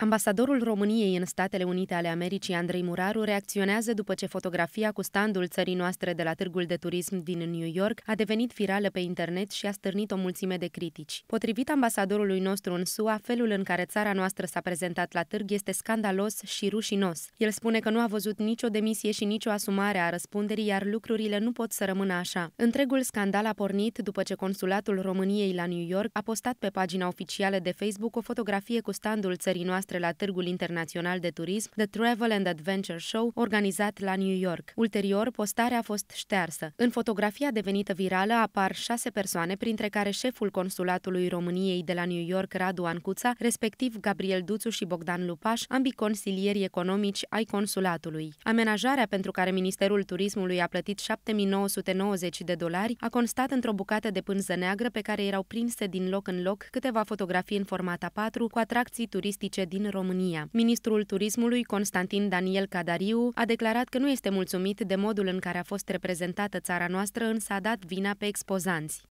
Ambasadorul României în Statele Unite ale Americii, Andrei Muraru, reacționează după ce fotografia cu standul țării noastre de la Târgul de Turism din New York a devenit virală pe internet și a stârnit o mulțime de critici. Potrivit ambasadorului nostru în SUA, felul în care țara noastră s-a prezentat la târg este scandalos și rușinos. El spune că nu a văzut nicio demisie și nicio asumare a răspunderii, iar lucrurile nu pot să rămână așa. Întregul scandal a pornit după ce Consulatul României la New York a postat pe pagina oficială de Facebook o fotografie cu standul țării noastre noastre la Târgul Internațional de Turism, The Travel and Adventure Show, organizat la New York. Ulterior, postarea a fost ștearsă. În fotografia devenită virală apar șase persoane, printre care șeful consulatului României de la New York, Radu Ancuța, respectiv Gabriel Duțu și Bogdan Lupaș, ambii consilieri economici ai consulatului. Amenajarea pentru care Ministerul Turismului a plătit 7990 de dolari a constat într-o bucată de pânză neagră pe care erau prinse din loc în loc câteva fotografii în format A4 cu atracții turistice din din România. Ministrul Turismului, Constantin Daniel Cadariu, a declarat că nu este mulțumit de modul în care a fost reprezentată țara noastră, însă a dat vina pe expozanți.